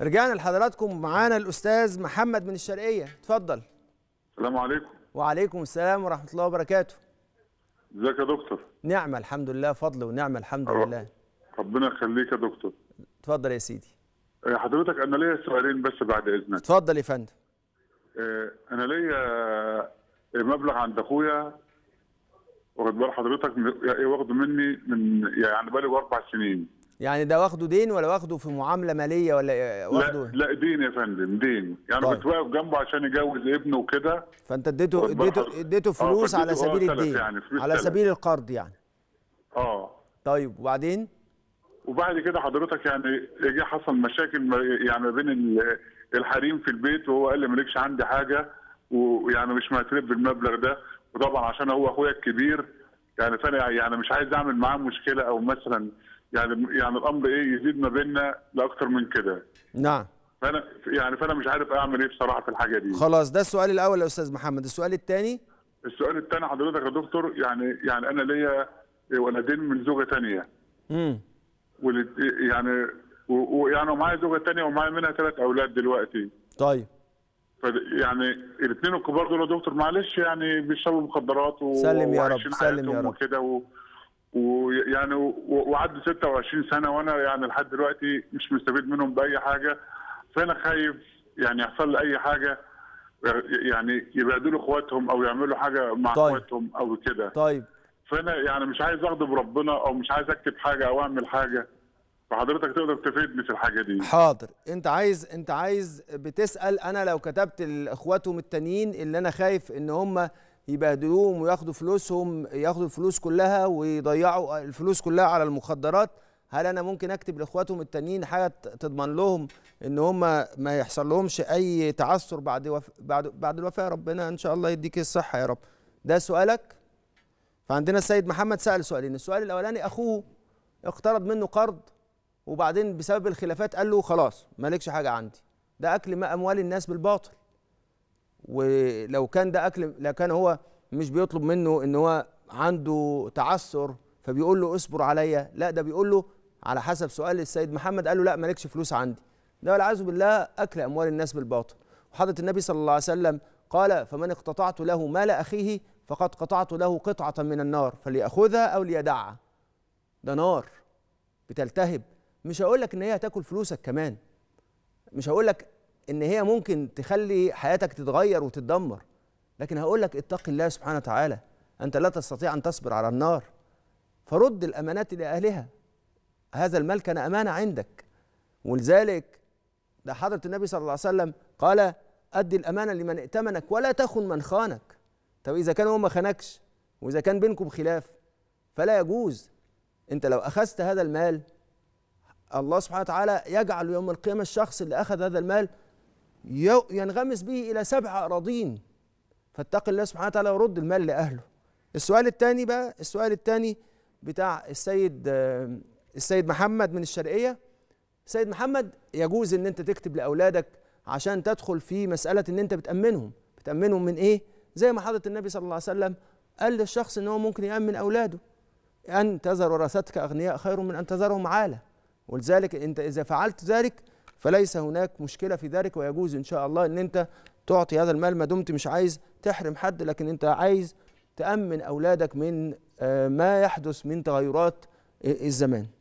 رجعنا لحضراتكم معانا الاستاذ محمد من الشرقيه اتفضل السلام عليكم وعليكم السلام ورحمه الله وبركاته ازيك يا دكتور نعمه الحمد لله فضل ونعمه الحمد رب. لله ربنا يخليك يا دكتور اتفضل يا سيدي آه، حضرتك انا ليا سؤالين بس بعد اذنك اتفضل يا فندم آه، انا ليا آه، مبلغ عند اخويا واخد بال حضرتك يعني واخده مني من يعني بقى لي اربع سنين يعني ده واخده دين ولا واخده في معامله ماليه ولا إيه؟ واخده لا, إيه؟ لا دين يا فندم دين يعني طيب. بتوقف جنبه عشان يجوز ابنه وكده فانت اديته اديته اديته آه، فلوس على آه، سبيل الدين يعني على سبيل القرض يعني اه طيب وبعدين وبعد كده حضرتك يعني جه حصل مشاكل يعني ما بين الحريم في البيت وهو قال لي مالكش عندي حاجه ويعني مش معترف بالمبلغ ده وطبعا عشان هو اخويا الكبير يعني فانا يعني مش عايز اعمل معاه مشكله او مثلا يعني يعني الامر ايه يزيد ما بيننا لاكثر من كده نعم فانا يعني فانا مش عارف اعمل ايه بصراحه في الحاجه دي خلاص ده السؤال الاول يا استاذ محمد السؤال الثاني السؤال الثاني حضرتك يا دكتور يعني يعني انا ليا ولدين من زوجه ثانيه امم يعني ويعني ومعايا زوجه ثانيه ومعايا منها ثلاث اولاد دلوقتي طيب يعني الاثنين الكبار دول يا دكتور معلش يعني بيشربوا مخدرات و... سلم يا رب سلم يا رب وكده و... ويعني وعدوا 26 سنه وانا يعني لحد دلوقتي مش مستفيد منهم باي حاجه فانا خايف يعني يحصل لي اي حاجه يعني يبعدوا لي اخواتهم او يعملوا حاجه مع طيب. اخواتهم او كده طيب فانا يعني مش عايز اغضب ربنا او مش عايز اكتب حاجه او اعمل حاجه فحضرتك تقدر تفيدني في الحاجه دي حاضر انت عايز انت عايز بتسال انا لو كتبت لاخواتهم التانيين اللي انا خايف ان هم يبهدلوهم وياخدوا فلوسهم ياخدوا الفلوس كلها ويضيعوا الفلوس كلها على المخدرات هل انا ممكن اكتب لاخواتهم التانيين حاجه تضمن لهم ان هم ما يحصل لهمش اي تعثر بعد وف... بعد بعد الوفاه ربنا ان شاء الله يديك الصحه يا رب ده سؤالك فعندنا السيد محمد سال سؤالين السؤال الاولاني اخوه اقترض منه قرض وبعدين بسبب الخلافات قال له خلاص مالكش حاجه عندي ده اكل ما اموال الناس بالباطل ولو كان ده اكل لو كان هو مش بيطلب منه ان هو عنده تعثر فبيقول له اصبر عليا لا ده بيقول له على حسب سؤال السيد محمد قال له لا مالكش فلوس عندي ده والعياذ بالله اكل اموال الناس بالباطل وحضره النبي صلى الله عليه وسلم قال فمن اقتطعت له مال اخيه فقد قطعت له قطعه من النار فليأخذها او ليدعها ده نار بتلتهب مش هقول لك ان هي هتاكل فلوسك كمان مش هقول لك ان هي ممكن تخلي حياتك تتغير وتتدمر لكن هقول لك اتق الله سبحانه وتعالى انت لا تستطيع ان تصبر على النار فرد الامانات لاهلها هذا المال كان امانه عندك ولذلك ده حضره النبي صلى الله عليه وسلم قال ادي الامانه لمن ائتمنك ولا تخن من خانك طب اذا كان هو ما خانكش واذا كان بينكم خلاف فلا يجوز انت لو اخذت هذا المال الله سبحانه وتعالى يجعل يوم القيامه الشخص اللي اخذ هذا المال ينغمس به إلى سبع أراضين فاتقي الله سبحانه وتعالى ورد المال لأهله السؤال الثاني بقى السؤال الثاني بتاع السيد السيد محمد من الشرقية سيد محمد يجوز ان انت تكتب لاولادك عشان تدخل في مساله ان انت بتامنهم بتامنهم من ايه زي ما حضره النبي صلى الله عليه وسلم قال للشخص ان هو ممكن يامن اولاده ان تذر ورثتك اغنياء خير من ان تذرهم عاله ولذلك انت اذا فعلت ذلك فليس هناك مشكله في ذلك ويجوز ان شاء الله ان انت تعطي هذا المال ما دمت مش عايز تحرم حد لكن انت عايز تامن اولادك من آه، ما يحدث من تغيرات آه، الزمان